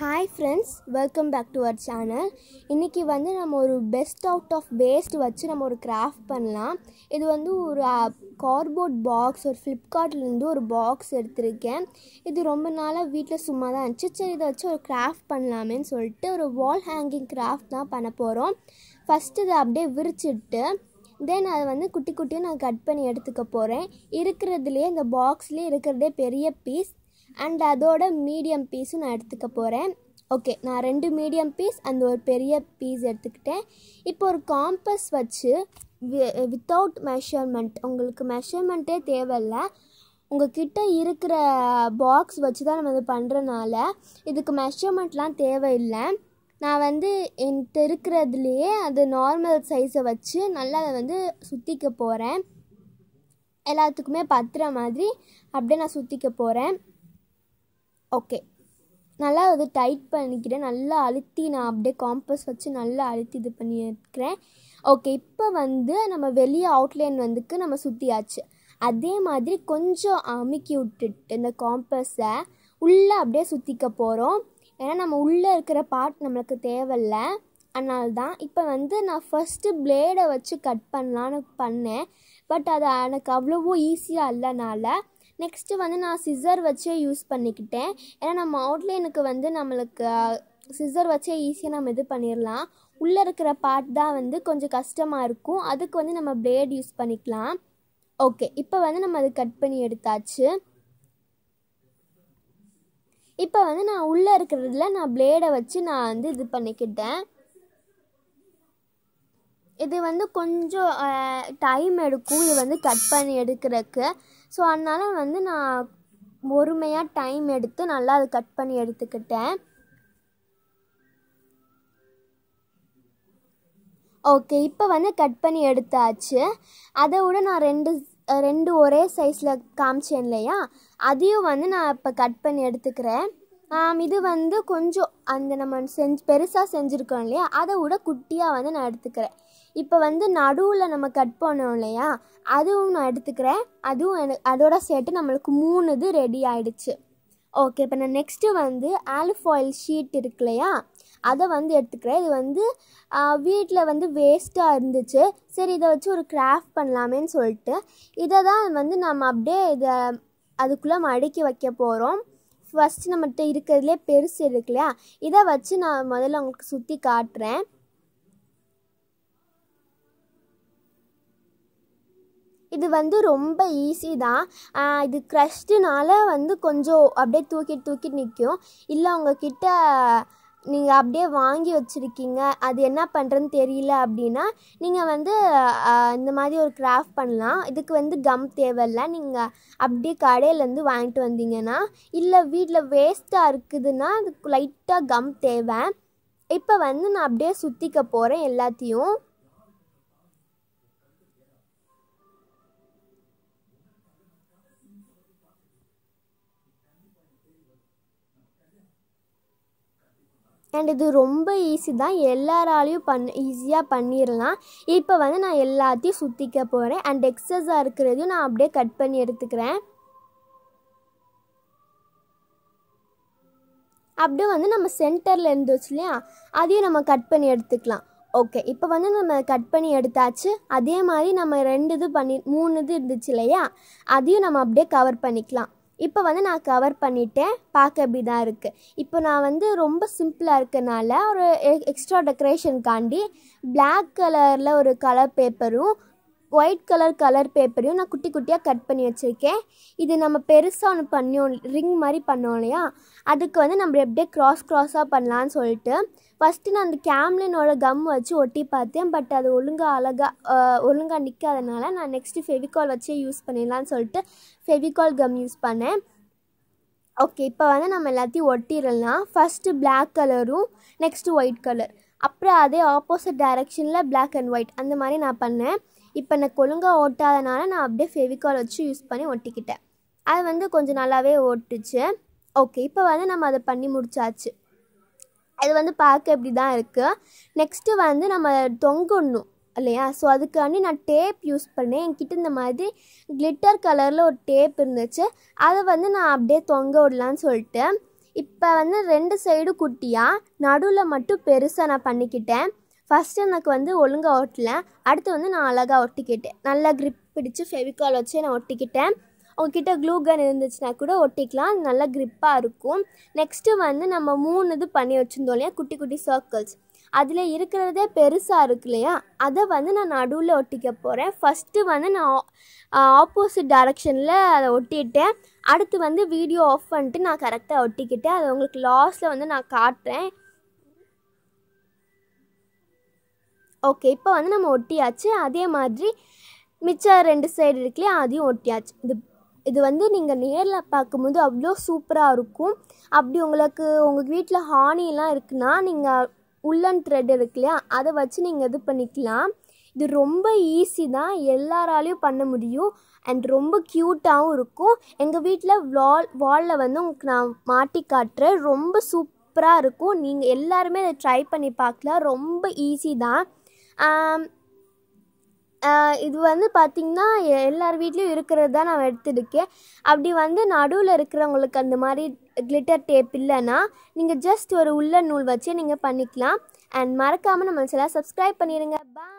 hi friends welcome back to our channel இன்றைக்கி வந்து நம்ம ஒரு பெஸ்ட் அவுட் ஆஃப் வேஸ்ட் வச்சு நம்ம ஒரு கிராஃப்ட் பண்ணலாம் இது வந்து ஒரு கார்போர்ட் பாக்ஸ் ஒரு ஃப்ளிப்கார்ட்லேருந்து ஒரு பாக்ஸ் எடுத்திருக்கேன் இது ரொம்ப நாளாக வீட்டில் சும்மா தான் இருந்துச்சு சரி இதை வச்சு ஒரு கிராஃப்ட் பண்ணலாமேன்னு சொல்லிட்டு ஒரு வால் ஹேங்கிங் கிராஃப்ட் தான் பண்ண போகிறோம் ஃபஸ்ட்டு இதை அப்படியே விரிச்சிட்டு தென் அதை வந்து குட்டி குட்டியாக நான் கட் பண்ணி எடுத்துக்க போகிறேன் இருக்கிறதுலேயே இந்த பாக்ஸ்லேயே இருக்கிறதே பெரிய பீஸ் அண்ட் அதோட மீடியம் பீஸும் நான் எடுத்துக்க போகிறேன் ஓகே நான் ரெண்டு மீடியம் பீஸ் அந்த ஒரு பெரிய பீஸ் எடுத்துக்கிட்டேன் இப்போ ஒரு காம்பஸ் வச்சு வித்தவுட் மெஷர்மெண்ட் உங்களுக்கு மெஷர்மெண்ட்டே தேவையில்லை உங்ககிட்ட இருக்கிற பாக்ஸ் வச்சு தான் நம்ம இது பண்ணுறனால இதுக்கு மெஷர்மெண்ட்லாம் தேவையில்லை நான் வந்து என்கிட்ட இருக்கிறதுலையே அது நார்மல் சைஸை வச்சு நல்லா அதை வந்து சுற்றிக்க போகிறேன் எல்லாத்துக்குமே பத்துற மாதிரி அப்படியே நான் சுற்றிக்க போகிறேன் ஓகே நல்லா அது டைட் பண்ணிக்கிறேன் நல்லா அழுத்தி நான் அப்படியே காம்பஸ் வச்சு நல்லா அழுத்தி இது பண்ணியிருக்கிறேன் ஓகே இப்போ வந்து நம்ம வெளியே அவுட்லைன் வந்துக்கு நம்ம சுற்றியாச்சு அதே மாதிரி கொஞ்சம் அமுக்கி விட்டுட்டு இந்த காம்பஸை உள்ளே அப்படியே சுற்றிக்க போகிறோம் ஏன்னா நம்ம உள்ளே இருக்கிற பார்ட் நம்மளுக்கு தேவையில்ல அதனால தான் இப்போ வந்து நான் ஃபஸ்ட்டு பிளேடை வச்சு கட் பண்ணலான்னு பண்ணேன் பட் அது எனக்கு அவ்வளவோ ஈஸியாக இல்லைனால நெக்ஸ்ட்டு வந்து நான் சிசர் வச்சே யூஸ் பண்ணிக்கிட்டேன் ஏன்னா நம்ம அவுட்லைனுக்கு வந்து நம்மளுக்கு சிசர் வச்சே ஈஸியாக நம்ம இது பண்ணிடலாம் உள்ளே இருக்கிற பார்ட் தான் வந்து கொஞ்சம் கஷ்டமாக இருக்கும் அதுக்கு வந்து நம்ம பிளேட் யூஸ் பண்ணிக்கலாம் ஓகே இப்போ வந்து நம்ம அது கட் பண்ணி எடுத்தாச்சு இப்போ வந்து நான் உள்ளே இருக்கிறதுல நான் பிளேடை வச்சு நான் வந்து இது பண்ணிக்கிட்டேன் இது வந்து கொஞ்சம் டைம் எடுக்கும் இது வந்து கட் பண்ணி எடுக்கிறதுக்கு ஸோ அதனால் வந்து நான் பொறுமையாக டைம் எடுத்து நல்லா அதை கட் பண்ணி எடுத்துக்கிட்டேன் ஓகே இப்போ வந்து கட் பண்ணி எடுத்தாச்சு அதை விட நான் ரெண்டு ரெண்டு ஒரே சைஸில் காமிச்சேன் இல்லையா அதையும் வந்து நான் இப்போ கட் பண்ணி எடுத்துக்கிறேன் இது வந்து கொஞ்சம் அந்த நம்ம செஞ்சு பெருசாக செஞ்சுருக்கோம் இல்லையா அதை விட குட்டியாக வந்து நான் எடுத்துக்கிறேன் இப்போ வந்து நடுவில் நம்ம கட் பண்ணோம் இல்லையா அதுவும் நான் எடுத்துக்கிறேன் அதுவும் எனக்கு அதோட சேர்த்து நம்மளுக்கு மூணு இது ரெடி ஆகிடுச்சு ஓகே இப்போ நான் நெக்ஸ்ட்டு வந்து ஆல்ஃபாயில் ஷீட் இருக்கு இல்லையா அதை வந்து எடுத்துக்கிறேன் இது வந்து வீட்டில் வந்து வேஸ்ட்டாக இருந்துச்சு சரி இதை வச்சு ஒரு கிராஃப்ட் பண்ணலாமேன்னு சொல்லிட்டு இதை தான் வந்து நம்ம அப்படியே இதை அதுக்குள்ளே மடக்கி வைக்க போகிறோம் ஃபஸ்ட்டு நம்மகிட்ட இருக்கிறதுலே பெருசு இருக்கு இல்லையா இதை வச்சு நான் முதல்ல உங்களுக்கு சுற்றி காட்டுறேன் இது வந்து ரொம்ப ஈஸி தான் இது க்ரஷ்டுனால வந்து கொஞ்சம் அப்படியே தூக்கிட்டு தூக்கிட்டு நிற்கும் இல்லை உங்ககிட்ட நீங்கள் அப்படியே வாங்கி வச்சுருக்கீங்க அது என்ன பண்ணுறதுன்னு தெரியல அப்படின்னா நீங்கள் வந்து இந்த மாதிரி ஒரு கிராஃப்ட் பண்ணலாம் இதுக்கு வந்து கம் தேவையில்ல நீங்கள் அப்படியே கடையிலேருந்து வாங்கிட்டு வந்தீங்கன்னா இல்லை வீட்டில் வேஸ்ட்டாக இருக்குதுன்னா அதுக்கு லைட்டாக கம் தேவை இப்போ வந்து நான் அப்படியே சுற்றிக்க போகிறேன் எல்லாத்தையும் அண்ட் இது ரொம்ப ஈஸி தான் எல்லாராலையும் பண்ண ஈஸியாக பண்ணிடலாம் இப்போ வந்து நான் எல்லாத்தையும் சுற்றிக்க போகிறேன் அண்ட் எக்ஸஸாக இருக்கிறதையும் நான் அப்படியே கட் பண்ணி எடுத்துக்கிறேன் அப்படியே வந்து நம்ம சென்டரில் இருந்துச்சு இல்லையா அதையும் நம்ம கட் பண்ணி எடுத்துக்கலாம் ஓகே இப்போ வந்து நம்ம கட் பண்ணி எடுத்தாச்சு அதே மாதிரி நம்ம ரெண்டு இது பண்ணி மூணு இது இருந்துச்சு இல்லையா அதையும் நம்ம அப்படியே கவர் பண்ணிக்கலாம் இப்போ வந்து நான் கவர் பண்ணிட்டேன் பார்க்க எப்படி தான் இருக்குது இப்போ நான் வந்து ரொம்ப சிம்பிளாக இருக்கனால ஒரு எக்ஸ்ட்ரா e-, காண்டி பிளாக் கலரில் ஒரு கலர் பேப்பரும் ஒயிட் கலர் கலர் பேப்பரையும் நான் குட்டி குட்டியாக கட் பண்ணி வச்சுருக்கேன் இது நம்ம பெருசாக ஒன்று பண்ணோம் ரிங் மாதிரி பண்ணோம் இல்லையா அதுக்கு வந்து நம்ம எப்படியே க்ராஸ் க்ராஸாக பண்ணலான்னு சொல்லிட்டு ஃபஸ்ட்டு நான் அந்த கேம்லினோட கம் வச்சு ஒட்டி பார்த்தேன் பட் அது ஒழுங்காக அழகாக ஒழுங்காக நிற்காதனால நான் நெக்ஸ்ட்டு ஃபெவிகால் வச்சு யூஸ் பண்ணிடலான்னு சொல்லிட்டு ஃபெவிகால் கம் யூஸ் பண்ணேன் ஓகே இப்போ வந்து நம்ம எல்லாத்தையும் ஒட்டிடலாம் ஃபஸ்ட்டு பிளாக் கலரும் நெக்ஸ்ட்டு ஒயிட் கலர் அப்புறம் அதே ஆப்போசிட் டைரக்ஷனில் பிளாக் அண்ட் ஒயிட் அந்த மாதிரி நான் பண்ணேன் இப்போ நான் கொழுங்காக ஓட்டாதனால நான் அப்படியே ஃபெவிகால் வச்சு யூஸ் பண்ணி ஒட்டிக்கிட்டேன் அது வந்து கொஞ்சம் நல்லாவே ஓட்டுச்சு ஓகே இப்போ வந்து நம்ம அதை பண்ணி முடிச்சாச்சு அது வந்து பார்க்க இப்படி தான் இருக்குது நெக்ஸ்ட்டு வந்து நம்ம தொங்கணும் இல்லையா ஸோ அதுக்காண்டி நான் டேப் யூஸ் பண்ணேன் என்கிட்ட இந்த மாதிரி கிளிட்டர் கலரில் ஒரு டேப் இருந்துச்சு அதை வந்து நான் அப்படியே தொங்க விடலான்னு சொல்லிட்டு இப்போ வந்து ரெண்டு சைடும் குட்டியாக நடுவில் மட்டும் பெருசாக நான் பண்ணிக்கிட்டேன் ஃபஸ்ட்டு எனக்கு வந்து ஒழுங்காக ஒட்டல அடுத்து வந்து நான் அழகாக ஒட்டிக்கிட்டேன் நல்லா க்ரிப் பிடிச்சி ஃபெவிக்கால் வச்சு நான் ஒட்டிக்கிட்டேன் உங்ககிட்ட க்ளூ கன் இருந்துச்சுன்னா கூட ஒட்டிக்கலாம் நல்லா க்ரிப்பாக இருக்கும் நெக்ஸ்ட்டு வந்து நம்ம மூணு இது பண்ணி வச்சுருந்தோம் இல்லையா குட்டி குட்டி சர்க்கிள்ஸ் அதில் இருக்கிறதே பெருசாக இருக்கு இல்லையா அதை வந்து நான் நடுவில் ஒட்டிக்க போகிறேன் ஃபஸ்ட்டு வந்து நான் ஆப்போசிட் டைரக்ஷனில் அதை ஒட்டிட்டேன் அடுத்து வந்து வீடியோ ஆஃப் பண்ணிட்டு நான் கரெக்டாக ஒட்டிக்கிட்டேன் அதை உங்களுக்கு லாஸில் வந்து நான் காட்டுறேன் ஓகே இப்போ வந்து நம்ம ஒட்டியாச்சு அதே மாதிரி மிச்சம் ரெண்டு சைடு இருக்குல்லையா அதையும் ஒட்டியாச்சு இது இது வந்து நீங்கள் நேரில் பார்க்கும்போது அவ்வளோ சூப்பராக இருக்கும் அப்படி உங்களுக்கு உங்கள் வீட்டில் ஹானிலாம் இருக்குன்னா நீங்கள் உள்ளன் த்ரெட் இருக்கு இல்லையா அதை வச்சு நீங்கள் இது பண்ணிக்கலாம் இது ரொம்ப ஈஸி தான் எல்லாராலையும் பண்ண முடியும் அண்ட் ரொம்ப க்யூட்டாகவும் இருக்கும் எங்கள் வீட்டில் வால் வாலில் வந்து உங்களுக்கு நான் மாட்டி காட்டுறேன் ரொம்ப சூப்பராக இருக்கும் நீங்கள் எல்லாருமே அதை ட்ரை பண்ணி பார்க்கலாம் ரொம்ப ஈஸி தான் இது வந்து பார்த்திங்கன்னா எல்லார் வீட்லேயும் இருக்கிறது தான் நான் எடுத்துருக்கேன் அப்படி வந்து நடுவில் இருக்கிறவங்களுக்கு அந்த மாதிரி கிளிட்டர் டேப் இல்லைன்னா நீங்கள் ஜஸ்ட் ஒரு உள்ள நூல் வச்சே நீங்கள் பண்ணிக்கலாம் அண்ட் மறக்காமல் நம்ம சேனல் சப்ஸ்கிரைப் பண்ணிடுங்க பாய்